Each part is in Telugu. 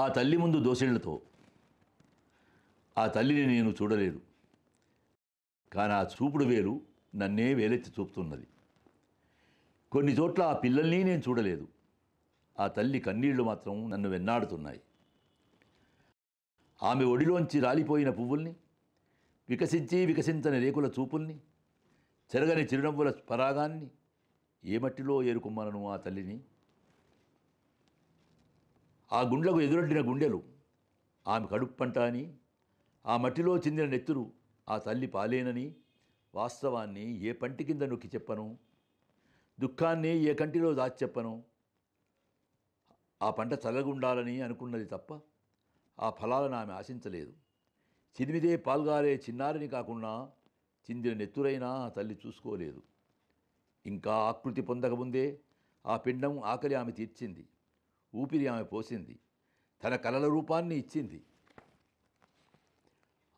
ఆ తల్లి ముందు దోసిళ్లతో ఆ తల్లిని నేను చూడలేదు కానీ ఆ చూపుడు వేలు నన్నే వేలెత్తి చూపుతున్నది కొన్ని చోట్ల ఆ పిల్లల్ని నేను చూడలేదు ఆ తల్లి కన్నీళ్లు మాత్రం నన్ను వెన్నాడుతున్నాయి ఆమె ఒడిలోంచి రాలిపోయిన పువ్వుల్ని వికసించి వికసించని రేకుల చూపుల్ని చెరగని చిరునవ్వుల పరాగాన్ని ఏ మట్టిలో ఏరుకుమ్మలను ఆ తల్లిని ఆ గుండ్లకు ఎదురొడ్డిన గుండెలు ఆమె కడుపు పంట అని ఆ మట్టిలో చెందిన నెత్తురు ఆ తల్లి పాలేనని వాస్తవాన్ని ఏ పంటి కింద నొక్కి చెప్పను దుఃఖాన్ని ఏ కంటిలో దాచి చెప్పను ఆ పంట చల్లగుండాలని అనుకున్నది తప్ప ఆ ఫలాలను ఆమె ఆశించలేదు చిదిమిదే పాల్గారే చిన్నారిని కాకుండా చిందిన నెత్తురైనా ఆ తల్లి చూసుకోలేదు ఇంకా ఆకృతి పొందకముందే ఆ పిండం ఆకలి ఆమె తీర్చింది ఊపిరి ఆమె పోసింది తన కలల రూపాన్ని ఇచ్చింది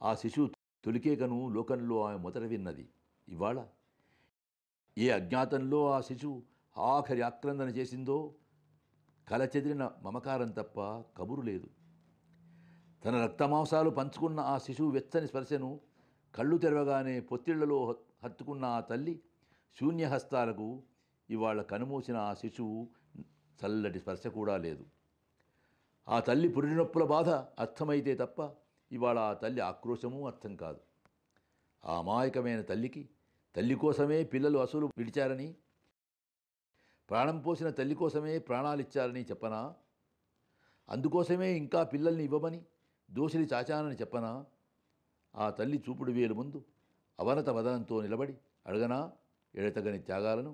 ఆ శిశువు తొలికేకను లోకంలో ఆమె మొదట విన్నది ఇవాళ ఏ అజ్ఞాతంలో ఆ శిశువు ఆఖరి ఆక్రందన చేసిందో కల చెదిరిన మమకారం తప్ప కబురు లేదు తన రక్తమాంసాలు పంచుకున్న ఆ శిశువు వెచ్చని స్పర్శను కళ్ళు తెరవగానే పొత్తిళ్లలో హత్తుకున్న ఆ తల్లి శూన్యహస్తాలకు ఇవాళ కనుమూసిన ఆ శిశువు చల్లటి స్పర్శ కూడా లేదు ఆ తల్లి పురినొప్పుల బాధ అర్థమైతే తప్ప ఇవాళ ఆ తల్లి ఆక్రోశము అర్థం కాదు ఆ అమాయకమైన తల్లికి తల్లి కోసమే పిల్లలు అసలు విడిచారని ప్రాణం పోసిన తల్లి కోసమే ప్రాణాలిచ్చారని చెప్పనా అందుకోసమే ఇంకా పిల్లల్ని ఇవ్వమని దోషిని చాచానని చెప్పనా ఆ తల్లి చూపుడు వేలు ముందు అవనత వదనంతో నిలబడి అడగనా ఎడతగని త్యాగాలను